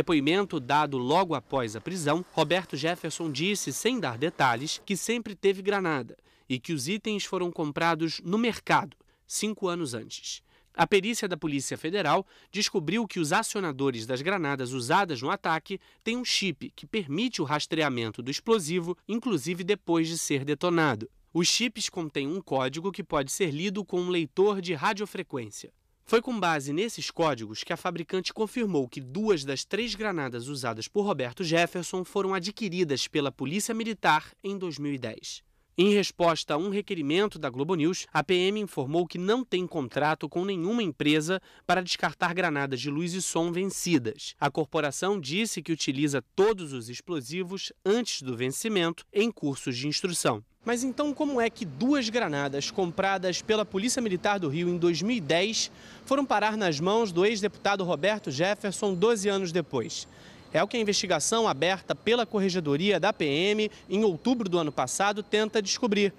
Depoimento dado logo após a prisão, Roberto Jefferson disse, sem dar detalhes, que sempre teve granada e que os itens foram comprados no mercado cinco anos antes. A perícia da Polícia Federal descobriu que os acionadores das granadas usadas no ataque têm um chip que permite o rastreamento do explosivo, inclusive depois de ser detonado. Os chips contêm um código que pode ser lido com um leitor de radiofrequência. Foi com base nesses códigos que a fabricante confirmou que duas das três granadas usadas por Roberto Jefferson foram adquiridas pela Polícia Militar em 2010. Em resposta a um requerimento da Globo News, a PM informou que não tem contrato com nenhuma empresa para descartar granadas de luz e som vencidas. A corporação disse que utiliza todos os explosivos antes do vencimento em cursos de instrução. Mas então, como é que duas granadas compradas pela Polícia Militar do Rio em 2010 foram parar nas mãos do ex-deputado Roberto Jefferson 12 anos depois? É o que a investigação aberta pela Corregedoria da PM em outubro do ano passado tenta descobrir.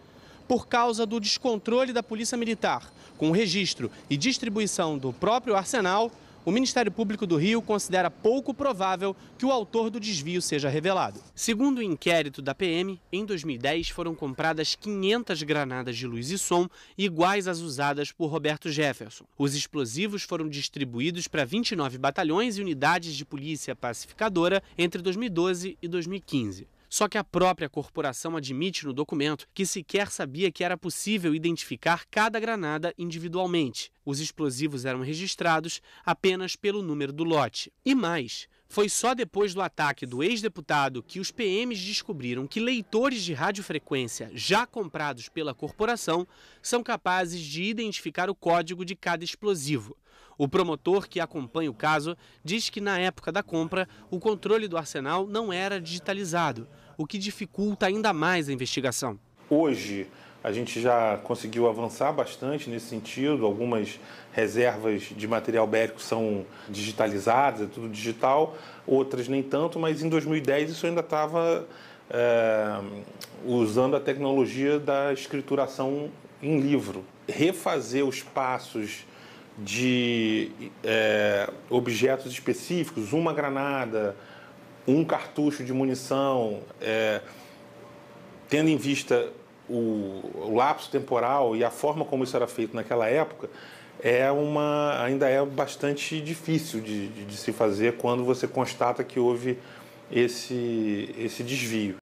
Por causa do descontrole da Polícia Militar, com o registro e distribuição do próprio arsenal, o Ministério Público do Rio considera pouco provável que o autor do desvio seja revelado. Segundo o inquérito da PM, em 2010 foram compradas 500 granadas de luz e som iguais às usadas por Roberto Jefferson. Os explosivos foram distribuídos para 29 batalhões e unidades de polícia pacificadora entre 2012 e 2015. Só que a própria corporação admite no documento que sequer sabia que era possível identificar cada granada individualmente. Os explosivos eram registrados apenas pelo número do lote. E mais, foi só depois do ataque do ex-deputado que os PMs descobriram que leitores de radiofrequência já comprados pela corporação são capazes de identificar o código de cada explosivo. O promotor que acompanha o caso diz que na época da compra, o controle do arsenal não era digitalizado o que dificulta ainda mais a investigação. Hoje, a gente já conseguiu avançar bastante nesse sentido. Algumas reservas de material bélico são digitalizadas, é tudo digital, outras nem tanto, mas em 2010 isso ainda estava é, eh, usando a tecnologia da escrituração em livro. Refazer os passos de é, objetos específicos, uma granada, um cartucho de munição, é, tendo em vista o, o, lapso temporal e a forma como isso era feito naquela época, é uma, ainda é bastante difícil de, de, de se fazer quando você constata que houve esse, esse desvio.